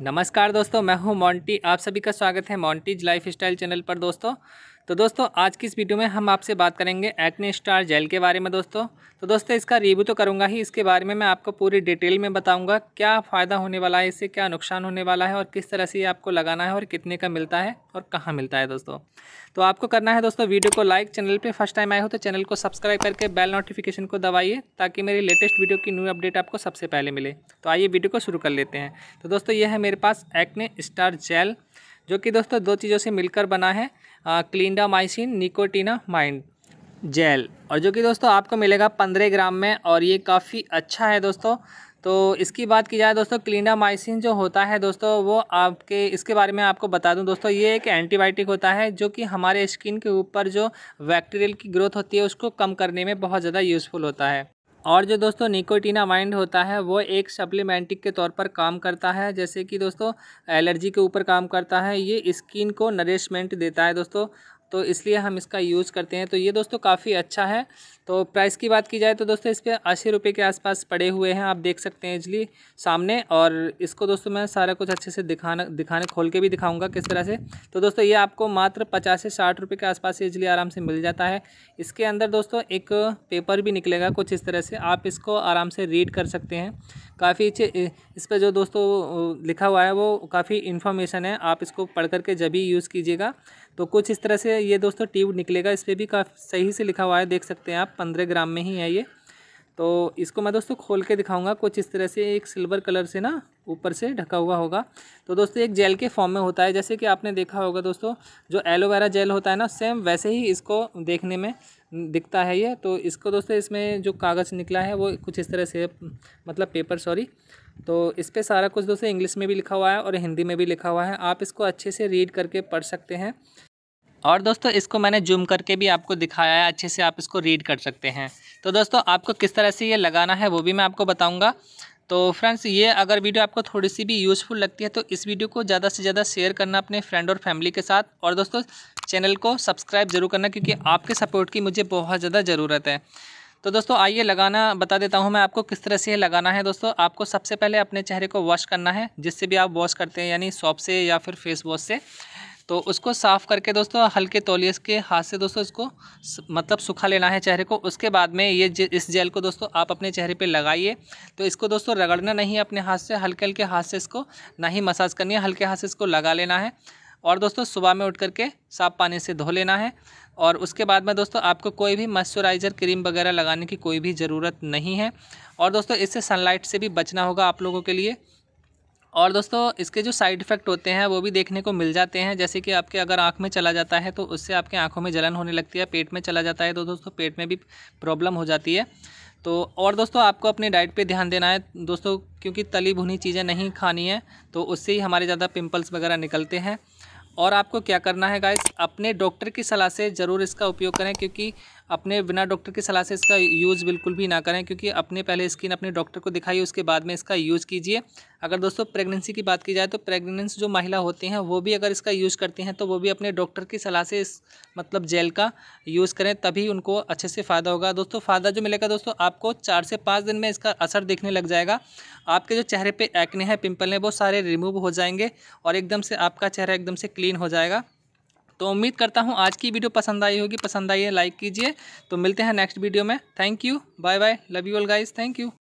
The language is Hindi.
नमस्कार दोस्तों मैं हूं मॉन्टी आप सभी का स्वागत है मॉन्टीज लाइफ स्टाइल चैनल पर दोस्तों तो दोस्तों आज की इस वीडियो में हम आपसे बात करेंगे एक्ने स्टार जेल के बारे में दोस्तों तो दोस्तों इसका रिव्यू तो करूँगा ही इसके बारे में मैं आपको पूरी डिटेल में बताऊँगा क्या फ़ायदा होने वाला है इससे क्या नुकसान होने वाला है और किस तरह से ये आपको लगाना है और कितने का मिलता है और कहाँ मिलता है दोस्तों तो आपको करना है दोस्तों वीडियो को लाइक चैनल पर फर्स्ट टाइम आए हो तो चैनल को सब्सक्राइब करके बैल नोटिफिकेशन को दबाइए ताकि मेरी लेटेस्ट वीडियो की न्यू अपडेट आपको सबसे पहले मिले तो आइए वीडियो को शुरू कर लेते हैं तो दोस्तों ये है मेरे पास एक्ने स्टार जेल जो कि दोस्तों दो चीज़ों से मिलकर बना है क्लिंडा माइसिन निकोटीना माइंड जेल और जो कि दोस्तों आपको मिलेगा पंद्रह ग्राम में और ये काफ़ी अच्छा है दोस्तों तो इसकी बात की जाए दोस्तों क्लिंडा माइसिन जो होता है दोस्तों वो आपके इसके बारे में आपको बता दूं दोस्तों ये एक एंटीबायोटिक होता है जो कि हमारे स्किन के ऊपर जो बैक्टीरियल की ग्रोथ होती है उसको कम करने में बहुत ज़्यादा यूज़फुल होता है और जो दोस्तों निकोटीना माइंड होता है वो एक सप्लीमेंटिक के तौर पर काम करता है जैसे कि दोस्तों एलर्जी के ऊपर काम करता है ये स्किन को नरिशमेंट देता है दोस्तों तो इसलिए हम इसका यूज़ करते हैं तो ये दोस्तों काफ़ी अच्छा है तो प्राइस की बात की जाए तो दोस्तों इस पर अस्सी रुपये के आसपास पड़े हुए हैं आप देख सकते हैं इजली सामने और इसको दोस्तों मैं सारा कुछ अच्छे से दिखाना दिखाने खोल के भी दिखाऊंगा किस तरह से तो दोस्तों ये आपको मात्र पचास से साठ रुपये के आसपास इजली आराम से मिल जाता है इसके अंदर दोस्तों एक पेपर भी निकलेगा कुछ इस तरह से आप इसको आराम से रीड कर सकते हैं काफ़ी इस पर जो दोस्तों लिखा हुआ है वो काफ़ी इन्फॉर्मेशन है आप इसको पढ़ करके जब भी यूज़ कीजिएगा तो कुछ इस तरह से ये दोस्तों ट्यूब निकलेगा इस पर भी काफ़ी सही से लिखा हुआ है देख सकते हैं आप पंद्रह ग्राम में ही है ये तो इसको मैं दोस्तों खोल के दिखाऊंगा कुछ इस तरह से एक सिल्वर कलर से ना ऊपर से ढका हुआ होगा तो दोस्तों एक जेल के फॉर्म में होता है जैसे कि आपने देखा होगा दोस्तों जो एलोवेरा जेल होता है ना सेम वैसे ही इसको देखने में दिखता है ये तो इसको दोस्तों इसमें जो कागज़ निकला है वो कुछ इस तरह से मतलब पेपर सॉरी तो इस पर सारा कुछ दोस्तों इंग्लिश में भी लिखा हुआ है और हिंदी में भी लिखा हुआ है आप इसको अच्छे से रीड करके पढ़ सकते हैं और दोस्तों इसको मैंने जूम करके भी आपको दिखाया है अच्छे से आप इसको रीड कर सकते हैं तो दोस्तों आपको किस तरह से ये लगाना है वो भी मैं आपको बताऊंगा तो फ्रेंड्स ये अगर वीडियो आपको थोड़ी सी भी यूज़फुल लगती है तो इस वीडियो को ज़्यादा से ज़्यादा शेयर करना अपने फ्रेंड और फैमिली के साथ और दोस्तों चैनल को सब्सक्राइब जरूर करना क्योंकि आपके सपोर्ट की मुझे बहुत ज़्यादा ज़रूरत है तो दोस्तों आइए लगाना बता देता हूँ मैं आपको किस तरह से ये लगाना है दोस्तों आपको सबसे पहले अपने चेहरे को वॉश करना है जिससे भी आप वॉश करते हैं यानी सॉप से या फिर फेस वॉश से तो उसको साफ़ करके दोस्तों हल्के तौलिए के हाथ से दोस्तों इसको मतलब सूखा लेना है चेहरे को उसके बाद में ये जे, इस जेल को दोस्तों आप अपने चेहरे पे लगाइए तो इसको दोस्तों रगड़ना नहीं है अपने हाथ से हल्के हल्के हाथ से इसको ना ही मसाज करनी है हल्के हाथ से इसको लगा लेना है और दोस्तों सुबह में उठ करके साफ़ पानी से धो लेना है और उसके बाद में दोस्तों आपको कोई भी मॉइस्चराइज़र क्रीम वगैरह लगाने की कोई भी ज़रूरत नहीं है और दोस्तों इससे सनलाइट से भी बचना होगा आप लोगों के लिए और दोस्तों इसके जो साइड इफ़ेक्ट होते हैं वो भी देखने को मिल जाते हैं जैसे कि आपके अगर आँख में चला जाता है तो उससे आपके आँखों में जलन होने लगती है पेट में चला जाता है तो दोस्तों पेट में भी प्रॉब्लम हो जाती है तो और दोस्तों आपको अपने डाइट पे ध्यान देना है दोस्तों क्योंकि तली भुनी चीज़ें नहीं खानी है तो उससे ही हमारे ज़्यादा पिंपल्स वगैरह निकलते हैं और आपको क्या करना है गाइस अपने डॉक्टर की सलाह से ज़रूर इसका उपयोग करें क्योंकि अपने बिना डॉक्टर की सलाह से इसका यूज़ बिल्कुल भी ना करें क्योंकि अपने पहले स्किन अपने डॉक्टर को दिखाइए उसके बाद में इसका यूज़ कीजिए अगर दोस्तों प्रेगनेंसी की बात की जाए तो प्रेगनेंस जो महिला होती हैं वो भी अगर इसका यूज़ करती हैं तो वो भी अपने डॉक्टर की सलाह से इस मतलब जेल का यूज़ करें तभी उनको अच्छे से फ़ायदा होगा दोस्तों फ़ायदा जो मिलेगा दोस्तों आपको चार से पाँच दिन में इसका असर देखने लग जाएगा आपके जो चेहरे पर एक्ने हैं पिम्पल हैं वो सारे रिमूव हो जाएंगे और एकदम से आपका चेहरा एकदम से क्लीन हो जाएगा तो उम्मीद करता हूँ आज की वीडियो पसंद आई होगी पसंद आई है लाइक कीजिए तो मिलते हैं नेक्स्ट वीडियो में thank you bye bye love you all guys thank you